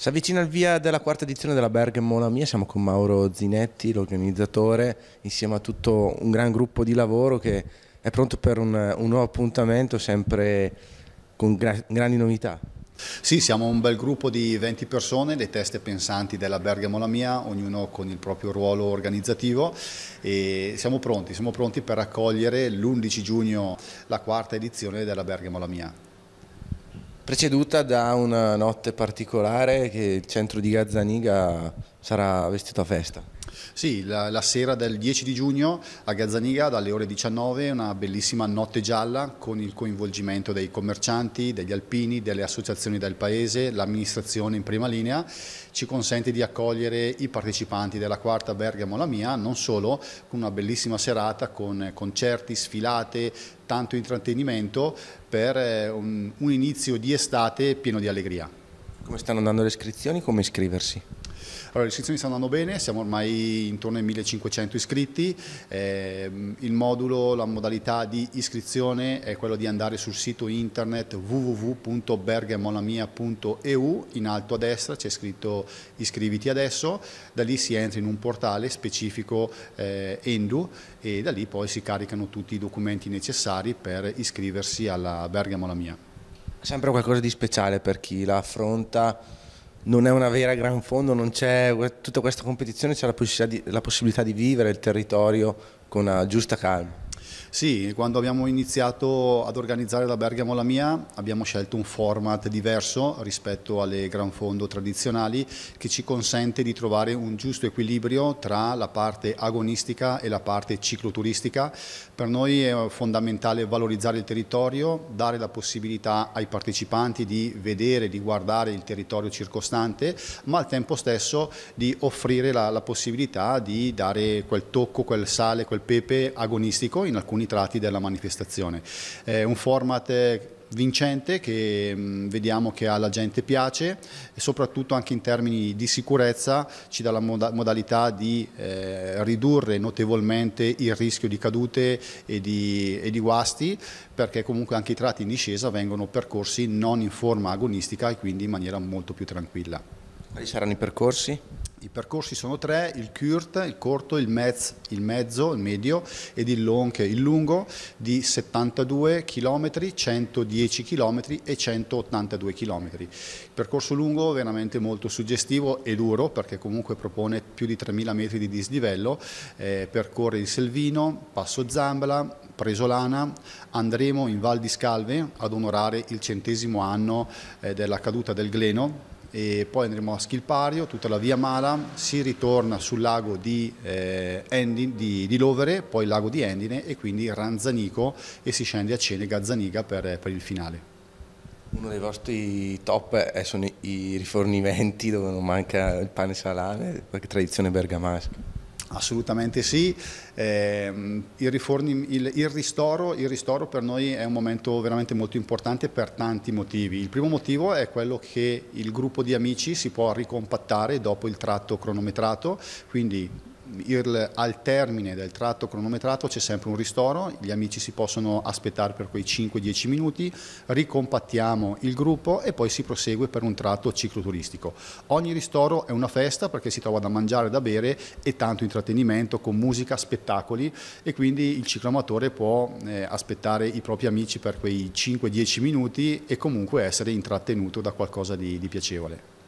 Si avvicina il via della quarta edizione della Bergamo La Mia, siamo con Mauro Zinetti, l'organizzatore, insieme a tutto un gran gruppo di lavoro che è pronto per un, un nuovo appuntamento sempre con gra grandi novità. Sì, siamo un bel gruppo di 20 persone, le teste pensanti della Bergamo La Mia, ognuno con il proprio ruolo organizzativo e siamo pronti, siamo pronti per accogliere l'11 giugno la quarta edizione della Bergamo La Mia preceduta da una notte particolare che il centro di Gazzaniga sarà vestito a festa. Sì, la, la, sera del 10 di giugno a Gazzaniga dalle ore 19 una bellissima notte gialla con il coinvolgimento dei commercianti, degli alpini, delle associazioni del paese, l'amministrazione in prima linea ci consente di accogliere i partecipanti della quarta Bergamo La Mia, non solo, con una bellissima serata con concerti, sfilate, tanto intrattenimento per eh, un, un inizio di estate pieno di allegria. Come stanno andando le iscrizioni? Come iscriversi? Allora, le iscrizioni stanno andando bene, siamo ormai intorno ai 1500 iscritti, eh, il modulo, la modalità di iscrizione è quello di andare sul sito internet www.bergamolamia.eu, in alto a destra c'è scritto iscriviti adesso, da lì si entra in un portale specifico eh, Endu e da lì poi si caricano tutti i documenti necessari per iscriversi alla Bergamo La Sempre qualcosa di speciale per chi la affronta non è una vera gran fondo, non c'è tutta questa competizione, c'è la, la possibilità di vivere il territorio con una giusta calma. Sì, quando abbiamo iniziato ad organizzare la Bergamo La Mia abbiamo scelto un format diverso rispetto alle Gran Fondo tradizionali che ci consente di trovare un giusto equilibrio tra la parte agonistica e la parte cicloturistica. Per noi è fondamentale valorizzare il territorio, dare la possibilità ai partecipanti di vedere, di guardare il territorio circostante, ma al tempo stesso di offrire la, la possibilità di dare quel tocco, quel sale, quel pepe agonistico in alcuni alcuni tratti della manifestazione. È un format vincente che mm, vediamo che alla gente piace e soprattutto anche in termini di sicurezza ci dà la modalità di eh, ridurre notevolmente il rischio di cadute e di, e di, guasti perché comunque anche i tratti in discesa vengono percorsi non in forma agonistica e quindi in maniera molto più tranquilla. Quali saranno i percorsi? I percorsi sono tre, il CURT, il corto, il, mezz, il mezzo, il medio ed il long, il lungo di 72 km, 110 km e 182 km. Il percorso lungo è veramente molto suggestivo e duro perché comunque propone più di 3.000 metri di dislivello, eh, percorre il Selvino, Passo Zambala, Presolana, andremo in Val di Scalve ad onorare il centesimo anno eh, della caduta del Gleno e poi andremo a Schilpario, tutta la via Mala, si ritorna sul lago di, eh, Endine, di, di Lovere, poi il lago di Endine e quindi Ranzanico e si scende a Cene Gazzaniga per, per il finale. Uno dei vostri top eh, sono i rifornimenti dove non manca il pane salame, qualche tradizione bergamasca. Assolutamente sì, eh, il, riforni, il, il, ristoro, il, ristoro, per noi è un momento veramente molto importante per tanti motivi. Il primo motivo è quello che il gruppo di amici si può ricompattare dopo il tratto cronometrato, quindi il, al termine del tratto cronometrato c'è sempre un ristoro, gli amici si possono aspettare per quei 5-10 minuti, ricompattiamo il gruppo e poi si prosegue per un tratto cicloturistico. Ogni ristoro è una festa perché si trova da mangiare, da bere e tanto intrattenimento con musica, spettacoli e quindi il cicloamatore può eh, aspettare i propri amici per quei 5-10 minuti e comunque essere intrattenuto da qualcosa di, di piacevole.